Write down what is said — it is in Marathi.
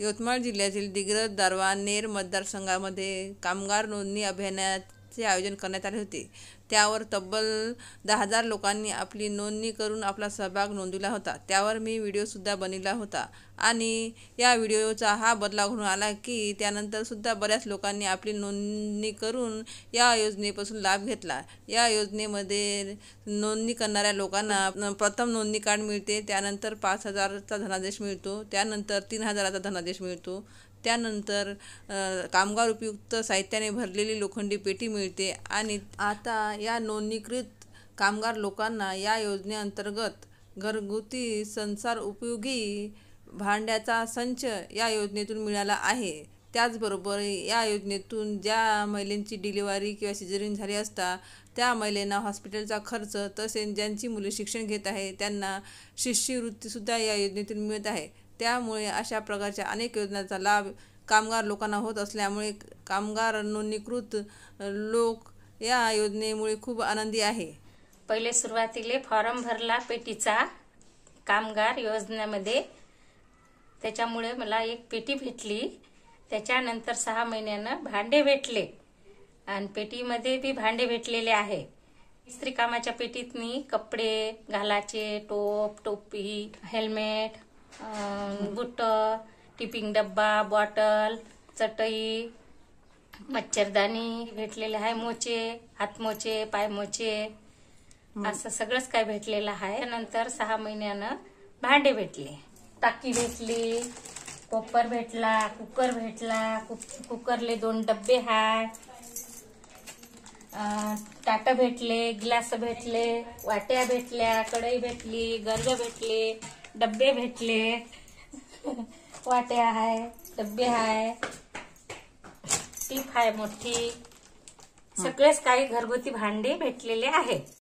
यवतमाळ जिल्ह्यातील दिग्रस दारव्हा नेर मतदारसंघामध्ये कामगार नोंदणी अभियानात मेळाव्याचे आयोजन करण्यात आले होते त्यावर तब्बल दहा हजार लोकांनी आपली नोंदणी करून आपला सहभाग नोंदविला होता त्यावर मी व्हिडिओसुद्धा बनविला होता आणि या व्हिडिओचा हा बदलाव घडून आला की त्यानंतरसुद्धा बऱ्याच लोकांनी आपली नोंदणी करून या योजनेपासून लाभ घेतला या योजनेमध्ये नोंदणी करणाऱ्या लोकांना प्रथम नोंदणी कार्ड मिळते त्यानंतर पाच हजारचा धनादेश मिळतो त्यानंतर तीन हजाराचा धनादेश मिळतो त्यानंतर कामगार उपयुक्त साहित्याने भरलेली लोखंडी पेटी मिळते आणि आता या नोंदणीकृत कामगार लोकांना या योजनेअंतर्गत घरगुती संसार उपयोगी भांड्याचा संच या योजनेतून मिळाला आहे त्याचबरोबर या योजनेतून ज्या महिलांची डिलिव्हरी किंवा सिजरीन झाली असता त्या महिलांना हॉस्पिटलचा खर्च तसेच ज्यांची मुले शिक्षण घेत आहे त्यांना शिष्यवृत्तीसुद्धा या योजनेतून मिळत आहे त्यामुळे अशा प्रकारच्या अनेक योजनांचा लाभ कामगार लोकांना होत असल्यामुळे कामगार नोंदणीकृत लोक या योजनेमुळे खूप आनंदी आहे पहिले सुरुवातीले फॉर्म भरला पेटीचा कामगार योजनेमध्ये त्याच्यामुळे मला एक पेटी भेटली त्याच्यानंतर सहा महिन्यानं भांडे भेटले आणि पेटीमध्ये बी भांडे भेटलेले आहे स्त्रीकामाच्या कामाच्या पेटीतनी कपडे घालाचे टोप टोपी हेल्मेट बुट टिपिंग डब्बा बॉटल चटई मच्छरदानी भेटलेले आहे मोचे हातमोचे पायमोचे असं सगळंच काय भेटलेलं आहे नंतर सहा महिन्यानं भांडे भेटले टाकी भेटली कोपर भेटला कुकर भेटला कु कुकरले दोन डब्बे हाय टाटा भेटले ग्लास भेटले वाट्या भेटल्या कढई भेटली गरज भेटले डब्बे भेटले वाटे आहे डब्बे आहे टीप आहे मोठी सगळेच काही घरगुती भांडे भेटलेले आहेत